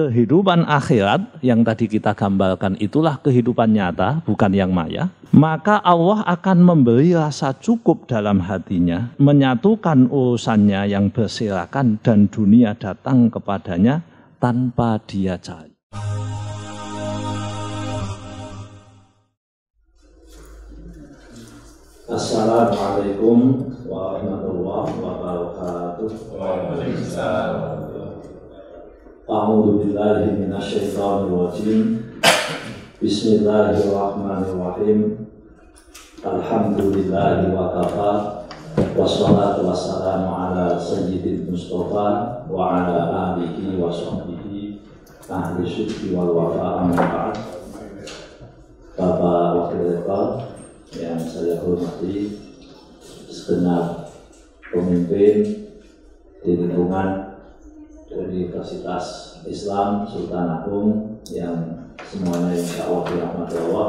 kehidupan akhirat yang tadi kita gambarkan itulah kehidupan nyata, bukan yang maya, maka Allah akan memberi rasa cukup dalam hatinya, menyatukan urusannya yang berserakan dan dunia datang kepadanya tanpa dia cari. Assalamualaikum warahmatullahi wabarakatuh. A'udhu billahi minasyaitan wajim Bismillahirrahmanirrahim Alhamdulillahi wa kafa Wassalatu wassalamu ala sayyidin Mustafa Wa ala alihi wa sahbihi Ahli syukri wal wafa amin ba'd Bapak Wakil Rekal Yang saya hormati Sekenap pemimpin Di lingkungan Universitas Islam Sultan Agung yang semuanya insya Allah dirahmati Allah.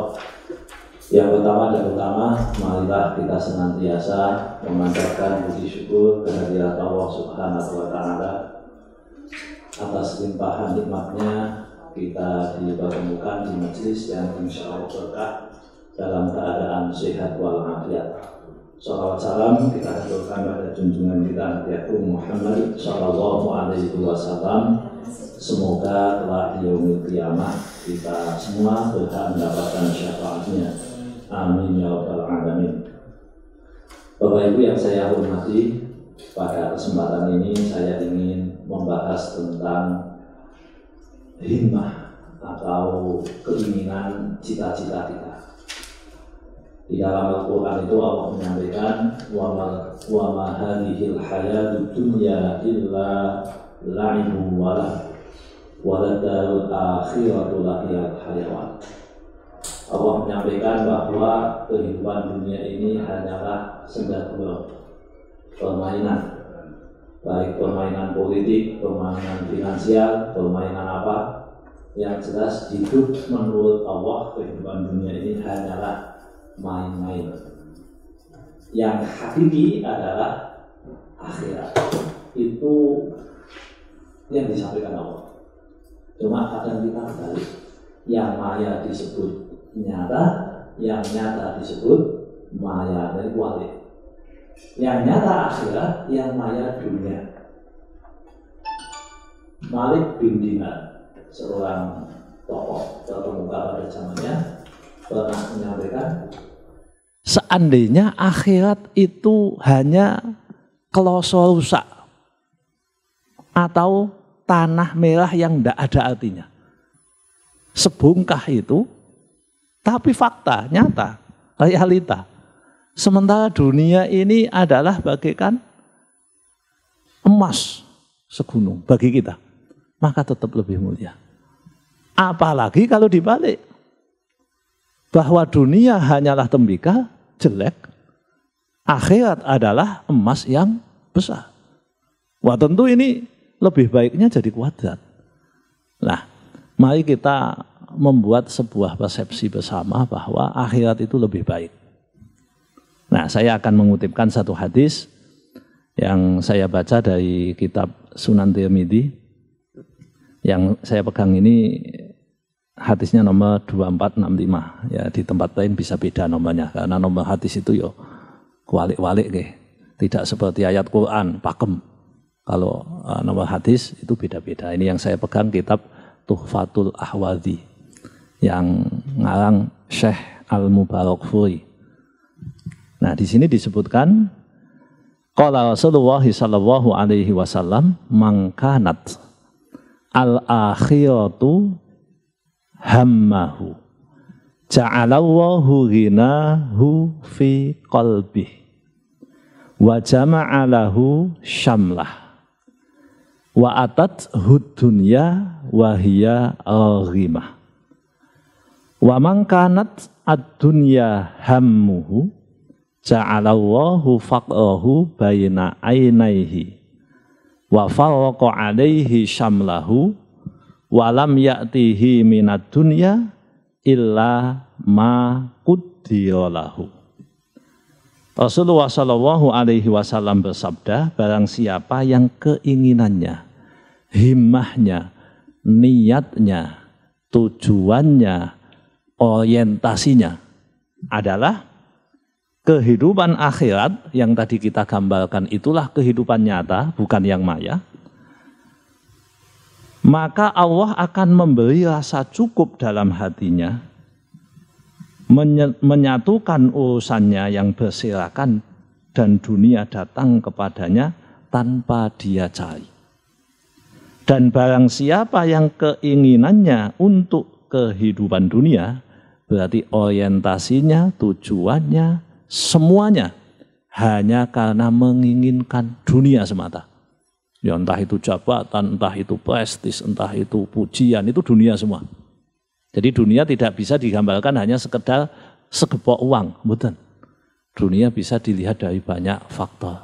Yang pertama dan utama, marilah kita senantiasa memancarkan puji syukur kehadirat Allah Subhanahu wa Ta'ala atas limpahan nikmatnya kita dipertemukan di majelis yang insya Allah berkah dalam keadaan sehat walafiat. Salawat salam kita haturkan pada junjungan kita Nabi Muhammad Shallallahu Alaihi Wasallam. Semoga telah diumumkan kiamat kita semua berhak mendapatkan syafaatnya. Amin ya rabbal alamin. Bapak Ibu yang saya hormati, pada kesempatan ini saya ingin membahas tentang himmah atau keinginan cita-cita kita. Di dalam Al-Quran itu Allah menyampaikan wa ma hadhil hayat dunya illa la'ibun wa waladarul akhiratu lahiyal hayawan Allah menyampaikan bahwa kehidupan dunia ini hanyalah senda permainan baik permainan politik, permainan finansial, permainan apa yang jelas hidup menurut Allah kehidupan dunia ini hanyalah main-main. Yang hakiki adalah akhirat. Itu yang disampaikan Allah. Cuma kadang kita balik. Yang maya disebut nyata, yang nyata disebut maya dari nah, kuali. Yang nyata akhirat, yang maya dunia. Malik bin Dinar, seorang tokoh terkemuka pada zamannya, pernah menyampaikan seandainya akhirat itu hanya kloso rusak atau tanah merah yang tidak ada artinya. sebungkah itu, tapi fakta, nyata, realita. Sementara dunia ini adalah bagaikan emas segunung bagi kita. Maka tetap lebih mulia. Apalagi kalau dibalik. Bahwa dunia hanyalah tembikar, jelek, akhirat adalah emas yang besar. Wah tentu ini lebih baiknya jadi kuadrat. Nah, mari kita membuat sebuah persepsi bersama bahwa akhirat itu lebih baik. Nah, saya akan mengutipkan satu hadis yang saya baca dari kitab Sunan Tirmidhi. yang saya pegang ini hadisnya nomor 2465 ya di tempat lain bisa beda nomornya karena nomor hadis itu yo ya kualik-walik ke tidak seperti ayat Quran pakem kalau uh, nomor hadis itu beda-beda ini yang saya pegang kitab Tuhfatul Ahwadi yang ngarang Syekh Al Mubarakfuri nah di sini disebutkan Qala Rasulullah sallallahu alaihi wasallam mangkanat al akhiratu hammahu. Ja'alallahu ghinahu fi qalbih. Wa jama'alahu syamlah. Wa atat dunya wa hiya aghimah. Wa man kanat ad-dunya hammuhu ja'alallahu faqrahu baina ainaihi wa farraqa alaihi syamlahu walam ya'tihi minad dunya illa ma kudirolahu. Rasulullah Shallallahu Alaihi Wasallam bersabda, barang siapa yang keinginannya, himmahnya, niatnya, tujuannya, orientasinya adalah kehidupan akhirat yang tadi kita gambarkan itulah kehidupan nyata, bukan yang maya maka Allah akan memberi rasa cukup dalam hatinya, menyatukan urusannya yang berserakan dan dunia datang kepadanya tanpa dia cari. Dan barang siapa yang keinginannya untuk kehidupan dunia, berarti orientasinya, tujuannya, semuanya hanya karena menginginkan dunia semata. Ya entah itu jabatan, entah itu prestis, entah itu pujian, itu dunia semua. Jadi dunia tidak bisa digambarkan hanya sekedar segepok uang, betul. Dunia bisa dilihat dari banyak faktor.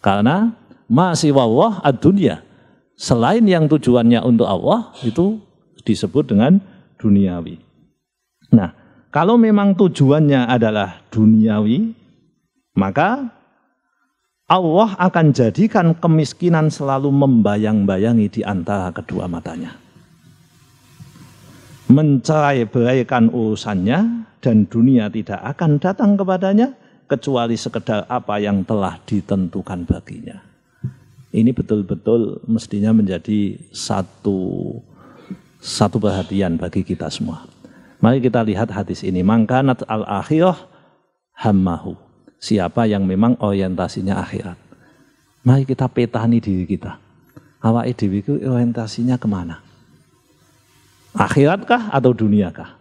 Karena masih wawah ad-dunia. Selain yang tujuannya untuk Allah, itu disebut dengan duniawi. Nah, kalau memang tujuannya adalah duniawi, maka Allah akan jadikan kemiskinan selalu membayang-bayangi di antara kedua matanya. Mencerai-beraikan urusannya dan dunia tidak akan datang kepadanya kecuali sekedar apa yang telah ditentukan baginya. Ini betul-betul mestinya menjadi satu satu perhatian bagi kita semua. Mari kita lihat hadis ini. Mangkanat al-akhirah hammahu siapa yang memang orientasinya akhirat. Mari kita petani diri kita. Awak dewi itu orientasinya kemana? Akhiratkah atau duniakah?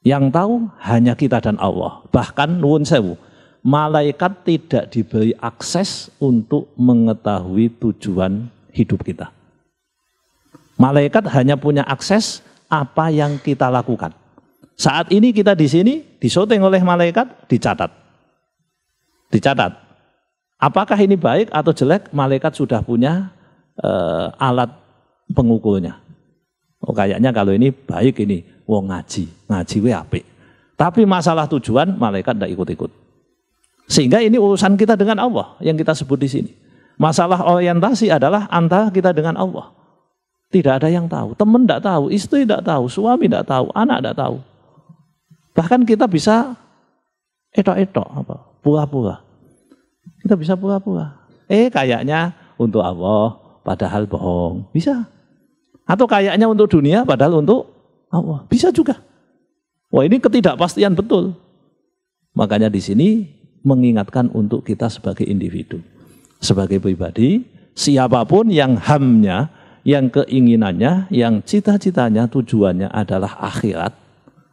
Yang tahu hanya kita dan Allah. Bahkan nuwun sewu, malaikat tidak diberi akses untuk mengetahui tujuan hidup kita. Malaikat hanya punya akses apa yang kita lakukan. Saat ini kita di sini disoting oleh malaikat, dicatat dicatat. Apakah ini baik atau jelek? Malaikat sudah punya e, alat pengukurnya. Oh, kayaknya kalau ini baik ini, wong ngaji, ngaji we Tapi masalah tujuan malaikat tidak ikut-ikut. Sehingga ini urusan kita dengan Allah yang kita sebut di sini. Masalah orientasi adalah antara kita dengan Allah. Tidak ada yang tahu, teman tidak tahu, istri tidak tahu, suami tidak tahu, anak tidak tahu. Bahkan kita bisa etok-etok apa, pura-pura. Kita bisa pura-pura. Eh kayaknya untuk Allah, padahal bohong. Bisa. Atau kayaknya untuk dunia, padahal untuk Allah. Bisa juga. Wah ini ketidakpastian betul. Makanya di sini mengingatkan untuk kita sebagai individu. Sebagai pribadi, siapapun yang hamnya, yang keinginannya, yang cita-citanya, tujuannya adalah akhirat,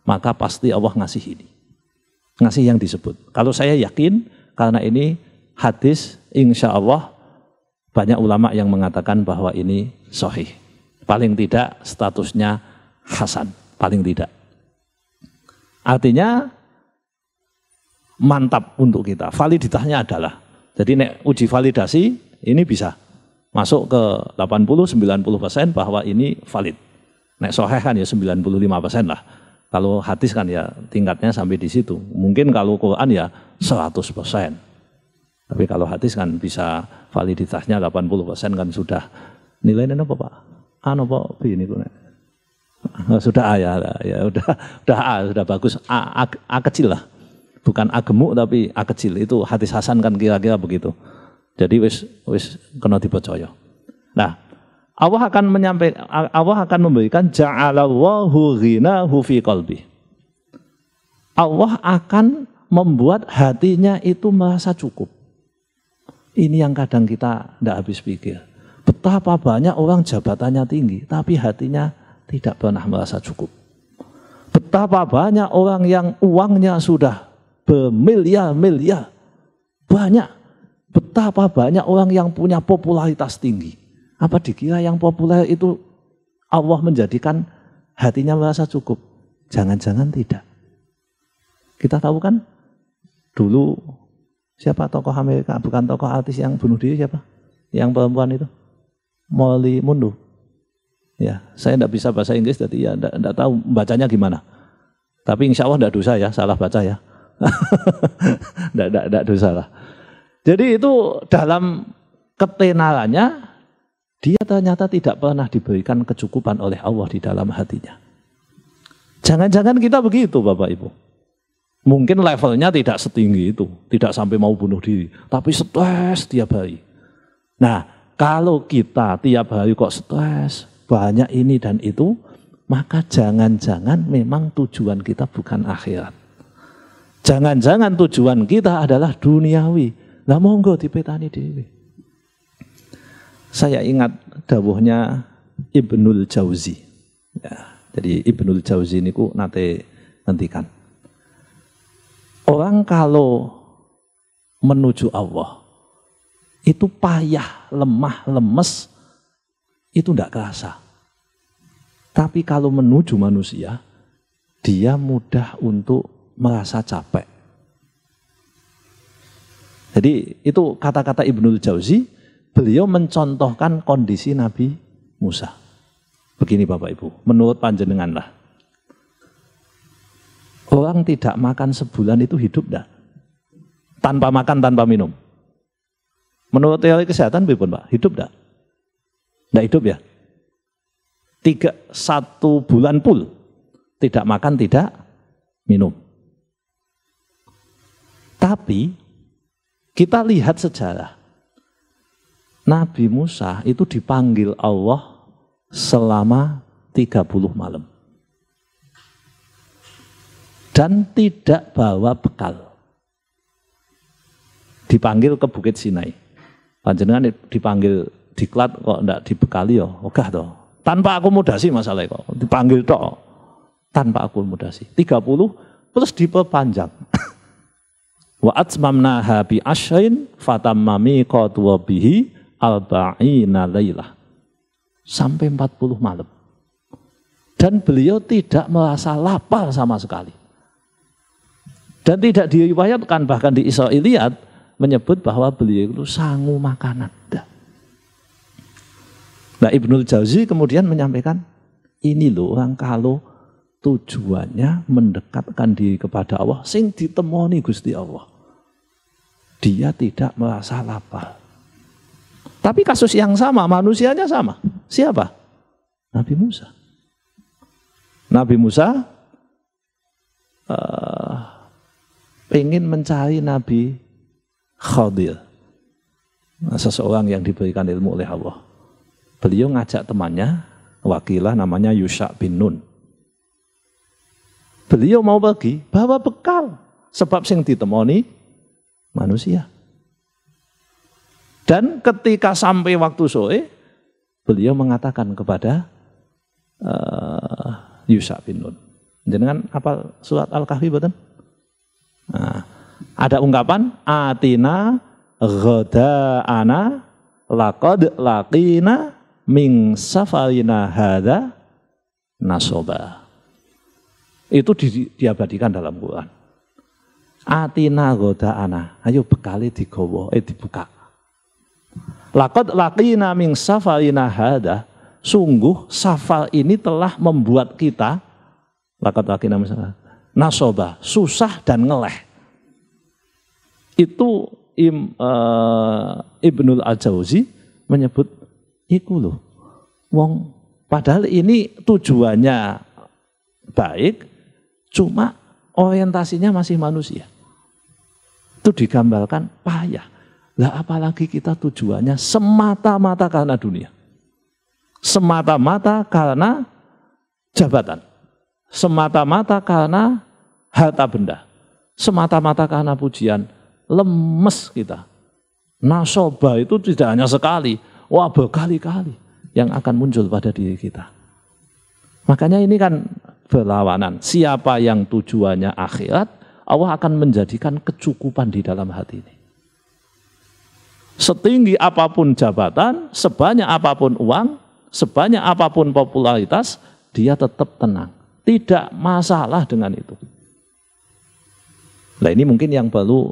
maka pasti Allah ngasih ini. Ngasih yang disebut. Kalau saya yakin, karena ini hadis insya Allah banyak ulama yang mengatakan bahwa ini sahih. Paling tidak statusnya hasan, paling tidak. Artinya mantap untuk kita, validitasnya adalah. Jadi nek uji validasi ini bisa masuk ke 80 90 persen bahwa ini valid. Nek soheh kan ya 95 persen lah. Kalau hadis kan ya tingkatnya sampai di situ. Mungkin kalau Quran ya 100 persen. Tapi kalau hadis kan bisa validitasnya 80% kan sudah nilai ini apa Pak? A pak B ini kuna. Sudah A ya, ya udah udah A sudah bagus A, A, A kecil lah. Bukan A gemuk tapi A kecil itu hadis Hasan kan kira-kira begitu. Jadi wis wis kena dipercaya. Nah, Allah akan menyampaikan Allah akan memberikan ja'alallahu ghinahu fi qalbi. Allah akan membuat hatinya itu merasa cukup. Ini yang kadang kita tidak habis pikir. Betapa banyak orang jabatannya tinggi, tapi hatinya tidak pernah merasa cukup. Betapa banyak orang yang uangnya sudah bermiliar-miliar. Banyak. Betapa banyak orang yang punya popularitas tinggi. Apa dikira yang populer itu Allah menjadikan hatinya merasa cukup? Jangan-jangan tidak. Kita tahu kan dulu Siapa tokoh Amerika? Bukan tokoh artis yang bunuh diri siapa? Yang perempuan itu? Molly Mundo. Ya, saya tidak bisa bahasa Inggris, jadi ya tidak tahu bacanya gimana. Tapi insya Allah tidak dosa ya, salah baca ya. Tidak dosa lah. Jadi itu dalam ketenarannya dia ternyata tidak pernah diberikan kecukupan oleh Allah di dalam hatinya. Jangan-jangan kita begitu Bapak Ibu. Mungkin levelnya tidak setinggi itu, tidak sampai mau bunuh diri, tapi stres tiap hari. Nah, kalau kita tiap hari kok stres, banyak ini dan itu, maka jangan-jangan memang tujuan kita bukan akhirat. Jangan-jangan tujuan kita adalah duniawi. Lah monggo dipetani dewi. Saya ingat dawuhnya Ibnul Jauzi. Ya, jadi Ibnul Jauzi ini ku nanti nantikan. Orang kalau menuju Allah itu payah, lemah, lemes itu tidak kerasa. Tapi kalau menuju manusia, dia mudah untuk merasa capek. Jadi itu kata-kata Ibnu Jauzi, beliau mencontohkan kondisi Nabi Musa. Begini Bapak Ibu, menurut panjenengan lah. Orang tidak makan sebulan itu hidup dah. Tanpa makan, tanpa minum. Menurut teori kesehatan pun Pak, hidup dah. Tidak hidup ya? Tiga, satu bulan pul. Tidak makan, tidak minum. Tapi kita lihat sejarah. Nabi Musa itu dipanggil Allah selama 30 malam dan tidak bawa bekal. Dipanggil ke Bukit Sinai. Panjenengan dipanggil diklat kok ndak dibekali ya, ogah toh. Tanpa akomodasi masalah kok, dipanggil toh. Tanpa akomodasi. 30 terus diperpanjang. Wa atmamnaha bi asyain fatammami qatwa bihi arba'ina lailah. Sampai 40 malam. Dan beliau tidak merasa lapar sama sekali. Dan tidak diriwayatkan bahkan di Israiliyat menyebut bahwa beliau itu sangu makanan. Nah Ibnu Jauzi kemudian menyampaikan ini loh orang kalau tujuannya mendekatkan diri kepada Allah sing ditemoni Gusti Allah. Dia tidak merasa lapar. Tapi kasus yang sama, manusianya sama. Siapa? Nabi Musa. Nabi Musa eh, ingin mencari Nabi Khadir. Nah, seseorang yang diberikan ilmu oleh Allah. Beliau ngajak temannya, wakilah namanya Yusha bin Nun. Beliau mau pergi, bawa bekal. Sebab sing ditemoni manusia. Dan ketika sampai waktu sore, beliau mengatakan kepada uh, Yusak bin Nun. Jangan apa surat Al-Kahfi betul? Nah, ada ungkapan atina ana lakod lakina ming safarina hada nasoba. Itu di, diabadikan dalam Quran. Atina ana. ayo bekali digowo eh dibuka. Lakod lakina ming safarina hada sungguh safar ini telah membuat kita lakod lakina misalnya nasoba, susah dan ngeleh. Itu Im, uh, Ibnul Ajauzi menyebut iku loh. Wong padahal ini tujuannya baik, cuma orientasinya masih manusia. Itu digambarkan payah. Lah apalagi kita tujuannya semata-mata karena dunia. Semata-mata karena jabatan semata-mata karena harta benda, semata-mata karena pujian, lemes kita. Nasoba itu tidak hanya sekali, wah berkali-kali yang akan muncul pada diri kita. Makanya ini kan berlawanan. Siapa yang tujuannya akhirat, Allah akan menjadikan kecukupan di dalam hati ini. Setinggi apapun jabatan, sebanyak apapun uang, sebanyak apapun popularitas, dia tetap tenang tidak masalah dengan itu. Nah ini mungkin yang perlu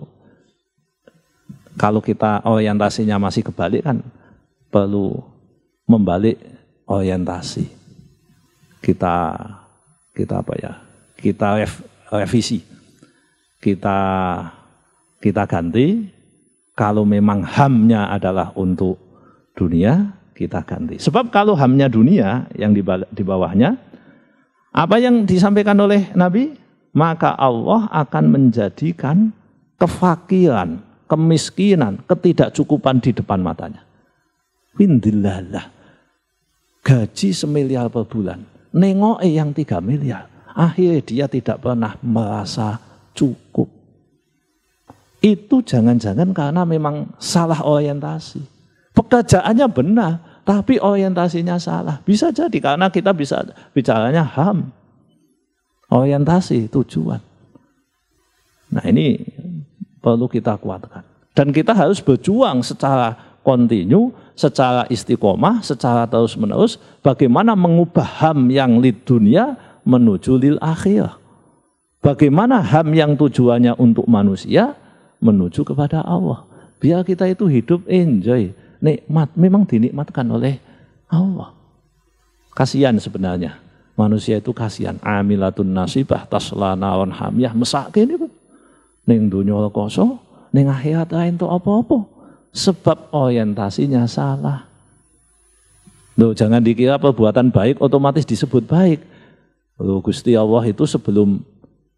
kalau kita orientasinya masih kebalik kan perlu membalik orientasi. Kita kita apa ya? Kita ref, revisi. Kita kita ganti kalau memang hamnya adalah untuk dunia, kita ganti. Sebab kalau hamnya dunia yang di bawahnya apa yang disampaikan oleh Nabi? Maka Allah akan menjadikan kefakiran, kemiskinan, ketidakcukupan di depan matanya. Windilallah. Gaji semiliar per bulan. Nengoe yang tiga miliar. Akhirnya dia tidak pernah merasa cukup. Itu jangan-jangan karena memang salah orientasi. Pekerjaannya benar, tapi orientasinya salah. Bisa jadi karena kita bisa bicaranya HAM. Orientasi, tujuan. Nah ini perlu kita kuatkan. Dan kita harus berjuang secara kontinu, secara istiqomah, secara terus-menerus bagaimana mengubah HAM yang lid dunia menuju lil akhir. Bagaimana HAM yang tujuannya untuk manusia menuju kepada Allah. Biar kita itu hidup enjoy nikmat memang dinikmatkan oleh Allah. Kasihan sebenarnya. Manusia itu kasihan. Amilatun nasibah tasla naon hamiyah ini bu. Neng dunia koso, neng akhirat lain itu apa-apa. Sebab orientasinya salah. Loh, jangan dikira perbuatan baik otomatis disebut baik. Loh, Gusti Allah itu sebelum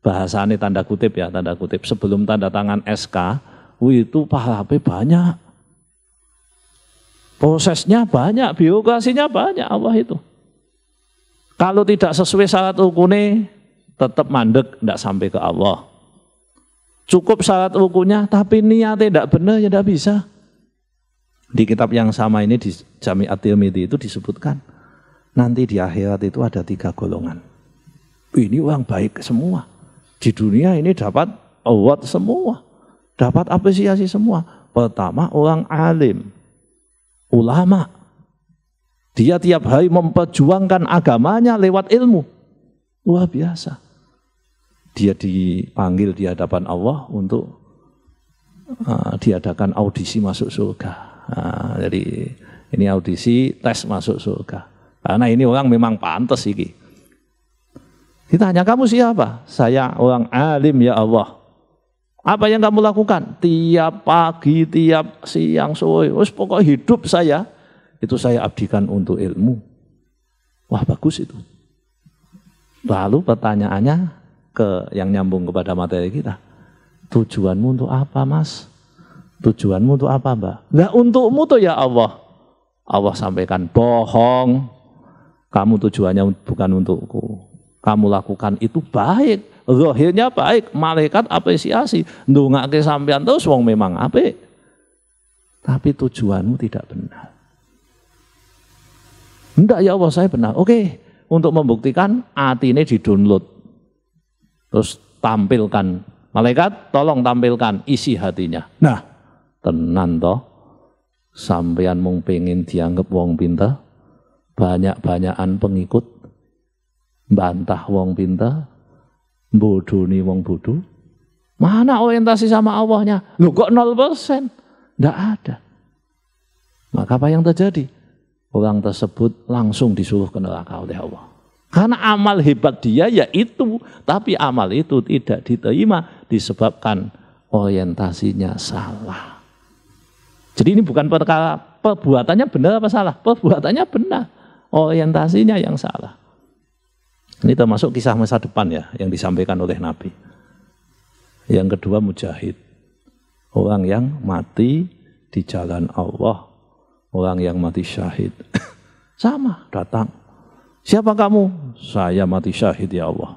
bahasane tanda kutip ya, tanda kutip sebelum tanda tangan SK, itu pahalape banyak prosesnya banyak, biokrasinya banyak Allah itu. Kalau tidak sesuai syarat rukune, tetap mandek, tidak sampai ke Allah. Cukup syarat ukunya, tapi niatnya tidak benar, ya tidak bisa. Di kitab yang sama ini di Jami At-Tirmidzi itu disebutkan, nanti di akhirat itu ada tiga golongan. Ini uang baik semua. Di dunia ini dapat award semua. Dapat apresiasi semua. Pertama orang alim, ulama. Dia tiap hari memperjuangkan agamanya lewat ilmu. Luar biasa. Dia dipanggil di hadapan Allah untuk uh, diadakan audisi masuk surga. Uh, jadi ini audisi tes masuk surga. Karena ini orang memang pantas ini. Ditanya kamu siapa? Saya orang alim ya Allah. Apa yang kamu lakukan? Tiap pagi, tiap siang, sore. terus pokok hidup saya itu saya abdikan untuk ilmu. Wah, bagus itu. Lalu pertanyaannya ke yang nyambung kepada materi kita. Tujuanmu untuk apa, Mas? Tujuanmu untuk apa, Mbak? Nah, untukmu tuh ya Allah. Allah sampaikan bohong. Kamu tujuannya bukan untukku kamu lakukan itu baik. Zahirnya baik, malaikat apresiasi. ke sampean terus wong memang apik. Tapi tujuanmu tidak benar. Enggak ya Allah saya benar. Oke, untuk membuktikan hati ini di download, Terus tampilkan. Malaikat tolong tampilkan isi hatinya. Nah, tenan toh. Sampean mung pengen dianggap wong pinter, banyak-banyakan pengikut bantah wong pinter, bodoni wong bodoh. Mana orientasi sama Allahnya? Lu kok 0%? Tidak ada. Maka apa yang terjadi? Orang tersebut langsung disuruh ke neraka oleh Allah. Karena amal hebat dia yaitu, tapi amal itu tidak diterima disebabkan orientasinya salah. Jadi ini bukan perkara perbuatannya benar apa salah, perbuatannya benar, orientasinya yang salah. Ini termasuk kisah masa depan ya yang disampaikan oleh Nabi. Yang kedua mujahid. Orang yang mati di jalan Allah. Orang yang mati syahid. Sama datang. Siapa kamu? Saya mati syahid ya Allah.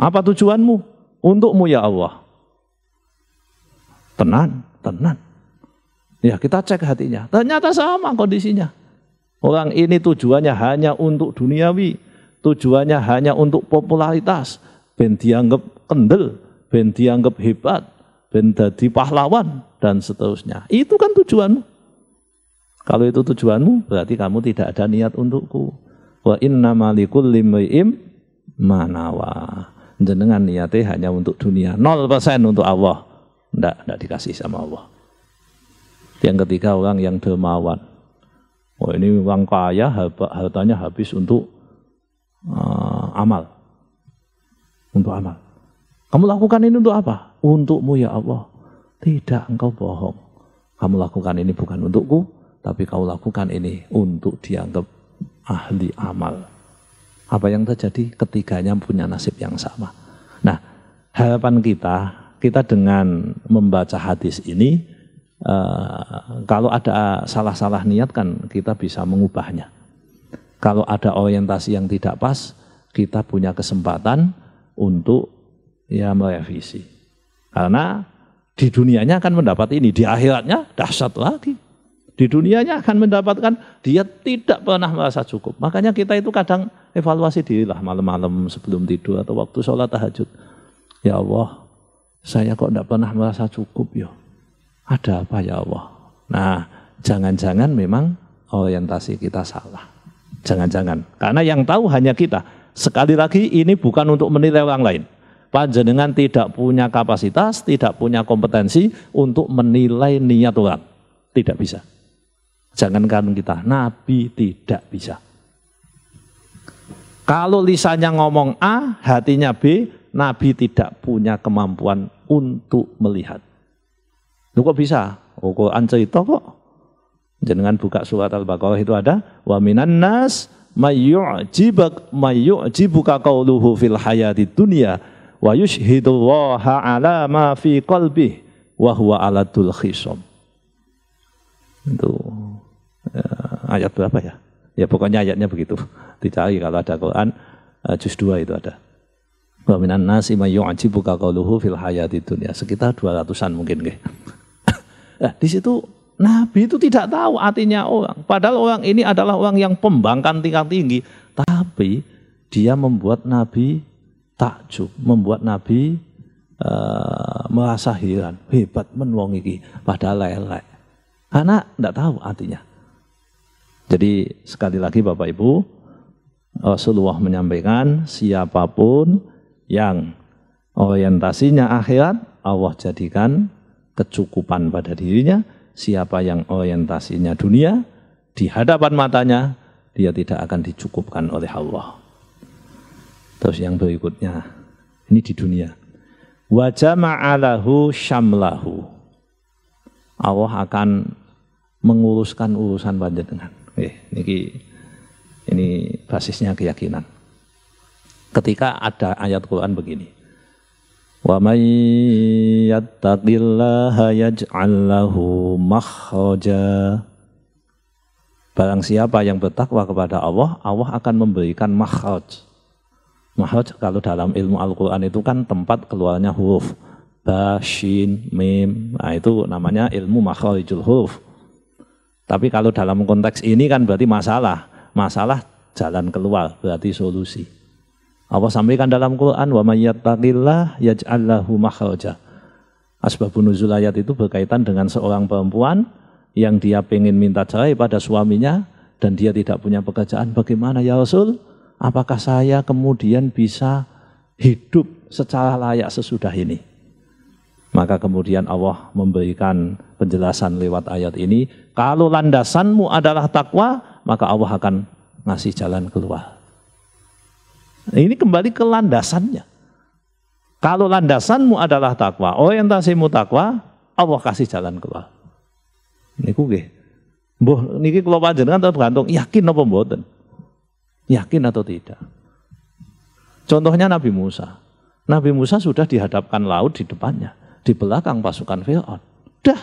Apa tujuanmu? Untukmu ya Allah. Tenan, tenan. Ya kita cek hatinya. Ternyata sama kondisinya. Orang ini tujuannya hanya untuk duniawi tujuannya hanya untuk popularitas, ben dianggap kendel, ben dianggap hebat, ben jadi pahlawan, dan seterusnya. Itu kan tujuanmu. Kalau itu tujuanmu, berarti kamu tidak ada niat untukku. Wa inna malikul limri'im manawa. Jenengan niatnya hanya untuk dunia. 0% untuk Allah. Tidak, tidak dikasih sama Allah. Yang ketiga orang yang dermawan. Oh ini uang kaya hartanya habis untuk uh, amal. Untuk amal. Kamu lakukan ini untuk apa? Untukmu ya Allah. Tidak engkau bohong. Kamu lakukan ini bukan untukku, tapi kau lakukan ini untuk dianggap ahli amal. Apa yang terjadi? Ketiganya punya nasib yang sama. Nah, harapan kita, kita dengan membaca hadis ini, Uh, kalau ada salah-salah niat kan kita bisa mengubahnya. Kalau ada orientasi yang tidak pas, kita punya kesempatan untuk ya merevisi. Karena di dunianya akan mendapat ini, di akhiratnya dahsyat lagi. Di dunianya akan mendapatkan dia tidak pernah merasa cukup. Makanya kita itu kadang evaluasi diri lah malam-malam sebelum tidur atau waktu sholat tahajud. Ya Allah, saya kok tidak pernah merasa cukup ya. Ada apa ya Allah? Nah, jangan-jangan memang orientasi kita salah. Jangan-jangan. Karena yang tahu hanya kita. Sekali lagi ini bukan untuk menilai orang lain. Panjenengan tidak punya kapasitas, tidak punya kompetensi untuk menilai niat orang. Tidak bisa. Jangankan kita, Nabi tidak bisa. Kalau lisanya ngomong A, hatinya B, Nabi tidak punya kemampuan untuk melihat. Lu kok bisa? Oh, Quran cerita kok. Jangan buka surat Al-Baqarah itu ada wa minan nas mayyu'jibak mayyu'jibuka qawluhu fil hayati dunia wa yushhidullaha ala ma fi qalbih wa huwa aladul khisam. Itu ya, ayat berapa ya? Ya pokoknya ayatnya begitu. Dicari kalau ada Quran eh, juz 2 itu ada. Wa minan nasi mayyujibuka yu'jibuka qawluhu fil hayati dunia Sekitar 200-an mungkin nggih. nah, di situ Nabi itu tidak tahu artinya orang. Padahal orang ini adalah orang yang pembangkang tingkat tinggi. Tapi dia membuat Nabi takjub, membuat Nabi uh, merasa heran. Hebat menuang ini. padahal lelek. Karena tidak tahu artinya. Jadi sekali lagi Bapak Ibu, Rasulullah menyampaikan siapapun yang orientasinya akhirat, Allah jadikan kecukupan pada dirinya, siapa yang orientasinya dunia, di hadapan matanya, dia tidak akan dicukupkan oleh Allah. Terus yang berikutnya, ini di dunia. Wajah ma'alahu syamlahu. Allah akan menguruskan urusan panjenengan. Eh, ini, ini basisnya keyakinan. Ketika ada ayat Quran begini, ومن يتق الله يجعل له مخرجا Barang siapa yang bertakwa kepada Allah, Allah akan memberikan makhraj. Makhraj kalau dalam ilmu Al-Quran itu kan tempat keluarnya huruf. Ba, shin, mim. Nah itu namanya ilmu makhrajul huruf. Tapi kalau dalam konteks ini kan berarti masalah. Masalah jalan keluar, berarti solusi. Allah sampaikan dalam Quran wa may yattaqillah yaj'al lahu makhraja. Asbabun nuzul ayat itu berkaitan dengan seorang perempuan yang dia pengen minta cerai pada suaminya dan dia tidak punya pekerjaan. Bagaimana ya Rasul? Apakah saya kemudian bisa hidup secara layak sesudah ini? Maka kemudian Allah memberikan penjelasan lewat ayat ini, kalau landasanmu adalah takwa, maka Allah akan ngasih jalan keluar. Ini kembali ke landasannya. Kalau landasanmu adalah takwa, orientasimu takwa, Allah kasih jalan keluar. Ini kuge. Mbah niki kula panjenengan tergantung yakin apa mboten. Yakin atau tidak. Contohnya Nabi Musa. Nabi Musa sudah dihadapkan laut di depannya, di belakang pasukan Firaun. Dah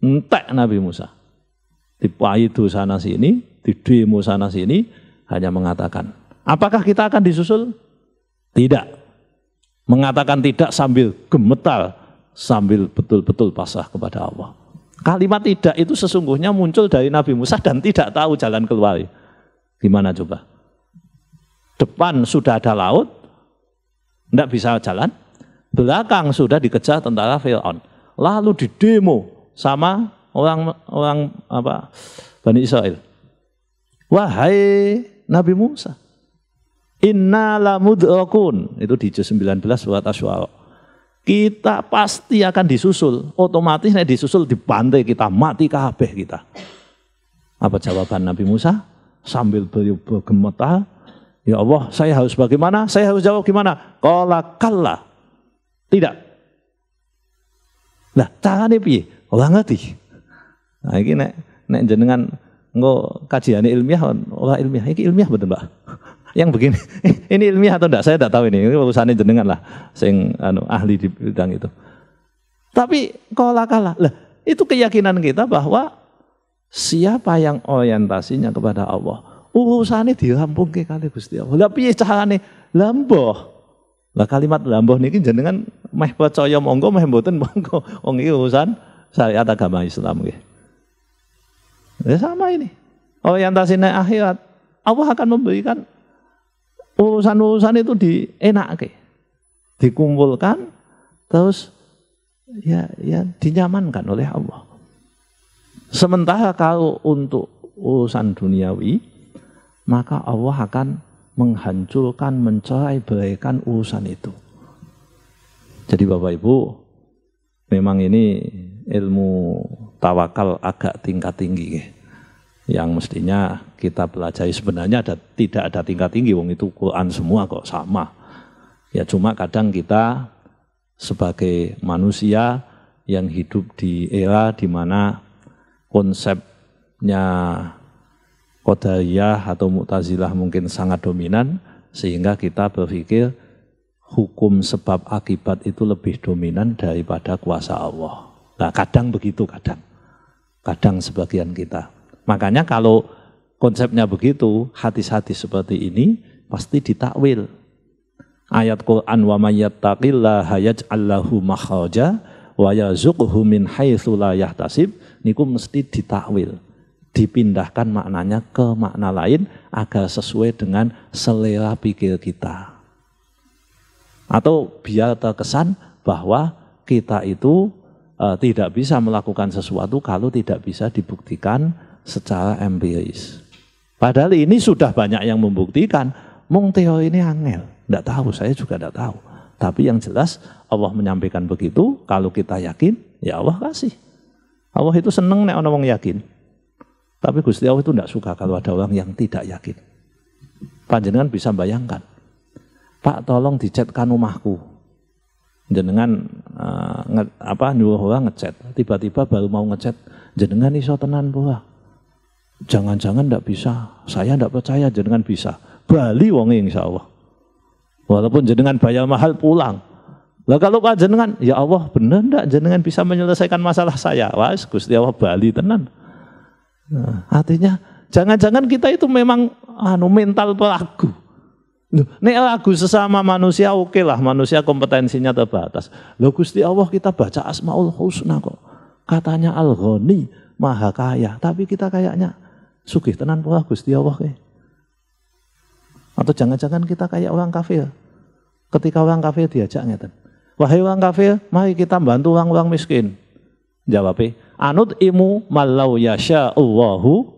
entek Nabi Musa. Di itu sana sini, di demo sana sini, hanya mengatakan Apakah kita akan disusul? Tidak. Mengatakan tidak sambil gemetar, sambil betul-betul pasrah kepada Allah. Kalimat tidak itu sesungguhnya muncul dari Nabi Musa dan tidak tahu jalan keluar. Gimana coba? Depan sudah ada laut, tidak bisa jalan. Belakang sudah dikejar tentara Fir'aun. Lalu didemo sama orang orang apa Bani Israel. Wahai Nabi Musa, Inna lamudrakun. Itu di juz 19 surat Asy-Syu'ara. Kita pasti akan disusul. Otomatis nek disusul dibantai kita, mati kabeh kita. Apa jawaban Nabi Musa? Sambil bergemetar, ah. Ya Allah, saya harus bagaimana? Saya harus jawab gimana? Qala kalla. Tidak. Nah, tangane piye? Ora ngerti. Nah, iki nek nek jenengan engko kajiane ilmiah ora ilmiah, iki ilmiah betul Mbak yang begini ini ilmiah atau enggak saya tidak tahu ini ini urusannya jenengan lah sing anu ahli di bidang itu tapi kola kalah lah itu keyakinan kita bahwa siapa yang orientasinya kepada Allah urusannya dirampung ke kali gusti Allah Tapi piye lamboh lah kalimat lamboh niki jenengan meh percaya monggo meh mboten monggo wong iki urusan syariat agama Islam nggih ya sama ini orientasinya akhirat Allah akan memberikan urusan-urusan itu di enak ke. Dikumpulkan terus ya ya dinyamankan oleh Allah. Sementara kalau untuk urusan duniawi maka Allah akan menghancurkan, mencerai beraikan urusan itu. Jadi Bapak Ibu, memang ini ilmu tawakal agak tingkat tinggi. Ya. Yang mestinya kita pelajari sebenarnya ada tidak ada tingkat tinggi wong itu Quran semua kok sama. Ya cuma kadang kita sebagai manusia yang hidup di era di mana konsepnya Qadariyah atau Mu'tazilah mungkin sangat dominan sehingga kita berpikir hukum sebab akibat itu lebih dominan daripada kuasa Allah. Nah, kadang begitu kadang. Kadang sebagian kita. Makanya kalau konsepnya begitu, hati-hati seperti ini pasti ditakwil. Ayat Quran wa may yattaqillaha yaj'allahu makhraja wa yarzuqhu min haitsu la yahtasib niku mesti ditakwil. Dipindahkan maknanya ke makna lain agar sesuai dengan selera pikir kita. Atau biar terkesan bahwa kita itu e, tidak bisa melakukan sesuatu kalau tidak bisa dibuktikan secara empiris. Padahal ini sudah banyak yang membuktikan, mung Teo ini angel. Tidak tahu, saya juga tidak tahu. Tapi yang jelas Allah menyampaikan begitu, kalau kita yakin, ya Allah kasih. Allah itu seneng nek orang yakin. Tapi Gusti Allah itu tidak suka kalau ada orang yang tidak yakin. Panjenengan bisa bayangkan. Pak tolong dicetkan rumahku. Jenengan uh, nge, apa nyuruh orang ngecat, tiba-tiba baru mau ngecat, jenengan iso tenan buah. Jangan-jangan tidak bisa. Saya tidak percaya jenengan bisa. Bali Wongi insya Allah. Walaupun jenengan bayar mahal pulang. Lah kalau Pak jenengan, ya Allah benar tidak jenengan bisa menyelesaikan masalah saya? Wah, Gusti Allah Bali tenan. Nah, artinya jangan-jangan kita itu memang anu mental pelaku. Nih lagu sesama manusia oke okay lah, manusia kompetensinya terbatas. Loh Gusti Allah kita baca Asmaul Husna kok. Katanya Al-Ghani, Maha Kaya, tapi kita kayaknya sugih tenan wah Gusti Allah ke. Eh. Atau jangan-jangan kita kayak orang kafir. Ketika orang kafir diajak ngeten. Wahai orang kafir, mari kita bantu orang-orang miskin. Jawabnya, eh, anut imu malau yasha Allahu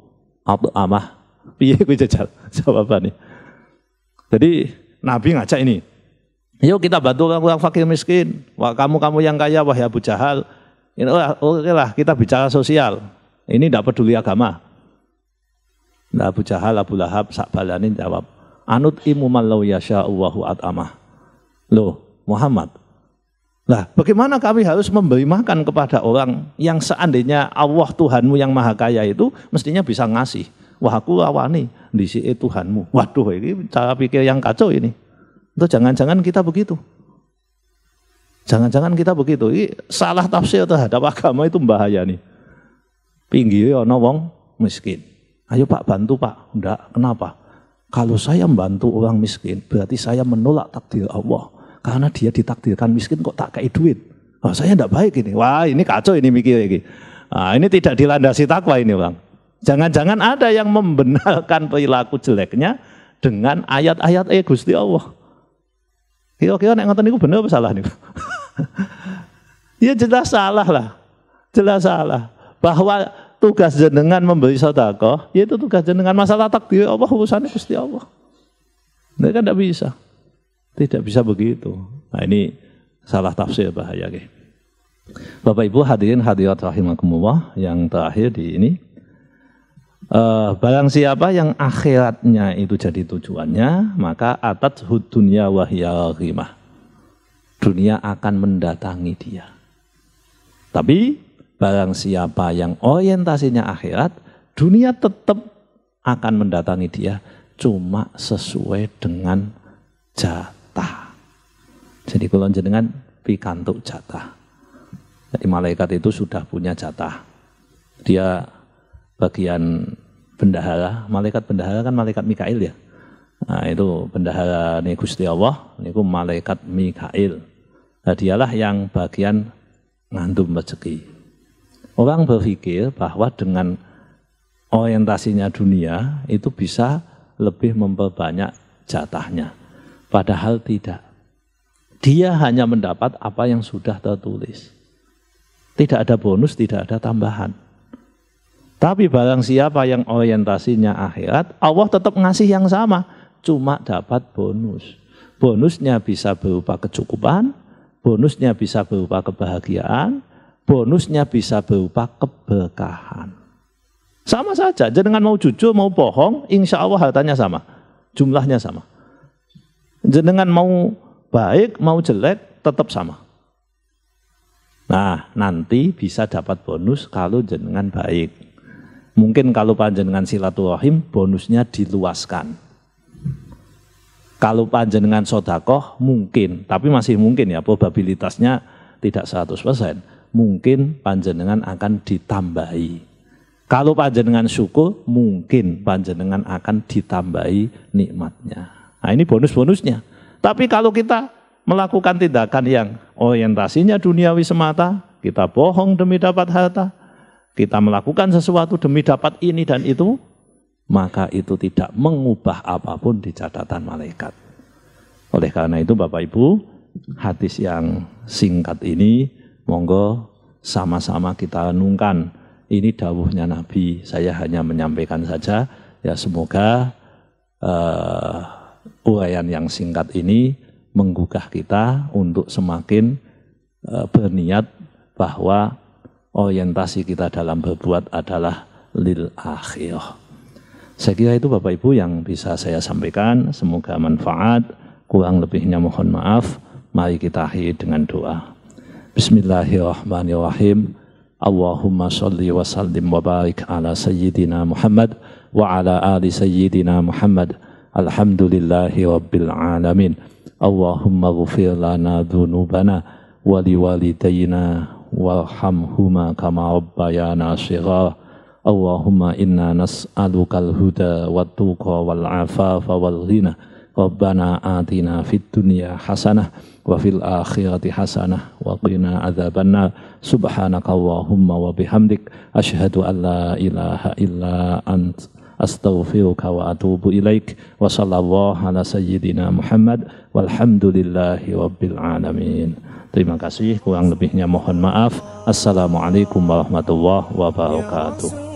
amah. Piye gue jajal jawabane. Jadi Nabi ngajak ini. Yuk kita bantu orang-orang fakir miskin. Wah, kamu kamu yang kaya wahai Abu Jahal. Ini oke lah kita bicara sosial. Ini tidak peduli agama. Nah, Abu Jahal, Abu Lahab, Sa'balani jawab, Anut imu malau hu'at at'amah. Loh, Muhammad, Nah, bagaimana kami harus memberi makan kepada orang yang seandainya Allah Tuhanmu yang Maha Kaya itu mestinya bisa ngasih. Wah aku awani, di eh, Tuhanmu. Waduh, ini cara pikir yang kacau ini. Itu jangan-jangan kita begitu. Jangan-jangan kita begitu. Ini salah tafsir terhadap agama itu bahaya nih. Pinggir ya, wong miskin. Ayo Pak bantu Pak. Enggak, kenapa? Kalau saya membantu orang miskin, berarti saya menolak takdir Allah. Karena dia ditakdirkan miskin kok tak kayak duit. Oh, saya enggak baik ini. Wah ini kacau ini mikir ini. Nah, ini tidak dilandasi takwa ini bang. Jangan-jangan ada yang membenarkan perilaku jeleknya dengan ayat-ayat eh Gusti Allah. Kira-kira nek ngoten niku bener apa salah niku? ya jelas salah lah. Jelas salah. Bahwa tugas jenengan memberi ya itu tugas jenengan masalah takdir ya Allah urusannya pasti Allah. Ini kan tidak bisa. Tidak bisa begitu. Nah, ini salah tafsir bahaya. Bapak Ibu hadirin hadirat rahimakumullah yang terakhir di ini Uh, barang siapa yang akhiratnya itu jadi tujuannya, maka atat dunia wahya Dunia akan mendatangi dia. Tapi Barang siapa yang orientasinya akhirat, dunia tetap akan mendatangi dia cuma sesuai dengan jatah. Jadi kalau jenengan pikantuk jatah. Jadi malaikat itu sudah punya jatah. Dia bagian bendahara, malaikat bendahara kan malaikat Mikail ya. Nah, itu bendahara ini Gusti Allah, niku malaikat Mikail. Nah, dialah yang bagian ngandum rezeki. Orang berpikir bahwa dengan orientasinya dunia itu bisa lebih memperbanyak jatahnya. Padahal tidak. Dia hanya mendapat apa yang sudah tertulis. Tidak ada bonus, tidak ada tambahan. Tapi barang siapa yang orientasinya akhirat, Allah tetap ngasih yang sama, cuma dapat bonus. Bonusnya bisa berupa kecukupan, bonusnya bisa berupa kebahagiaan, bonusnya bisa berupa keberkahan. Sama saja, jenengan mau jujur, mau bohong, insya Allah hartanya sama. Jumlahnya sama. Jenengan mau baik, mau jelek, tetap sama. Nah, nanti bisa dapat bonus kalau jenengan baik. Mungkin kalau panjenengan silaturahim, bonusnya diluaskan. Kalau panjenengan sodakoh, mungkin. Tapi masih mungkin ya, probabilitasnya tidak 100%. persen mungkin panjenengan akan ditambahi. Kalau panjenengan syukur, mungkin panjenengan akan ditambahi nikmatnya. Nah ini bonus-bonusnya. Tapi kalau kita melakukan tindakan yang orientasinya duniawi semata, kita bohong demi dapat harta, kita melakukan sesuatu demi dapat ini dan itu, maka itu tidak mengubah apapun di catatan malaikat. Oleh karena itu Bapak Ibu, hadis yang singkat ini Monggo sama-sama kita renungkan ini dawuhnya Nabi. Saya hanya menyampaikan saja. Ya semoga uh, eh, uraian yang singkat ini menggugah kita untuk semakin uh, berniat bahwa orientasi kita dalam berbuat adalah lil akhir. Saya kira itu Bapak Ibu yang bisa saya sampaikan. Semoga manfaat. Kurang lebihnya mohon maaf. Mari kita akhiri dengan doa. Bismillahirrahmanirrahim. Allahumma salli wa sallim wa barik ala sayyidina Muhammad wa ala ali sayyidina Muhammad. Alhamdulillahi rabbil alamin. Allahumma ghafir lana dhunubana wa liwalidayna warhamhuma kama rabbayana shighara. Allahumma inna nas'aluka al-huda wa tuqa wal afafa wal ghina. Rabbana atina fid dunya hasanah wa fil akhirati hasanah wa qina adzabannar subhanaka allahumma wa bihamdik asyhadu an la ilaha illa ant astaghfiruka wa atubu ilaik wa sallallahu ala sayyidina Muhammad walhamdulillahi rabbil alamin terima kasih kurang lebihnya mohon maaf assalamualaikum warahmatullahi wabarakatuh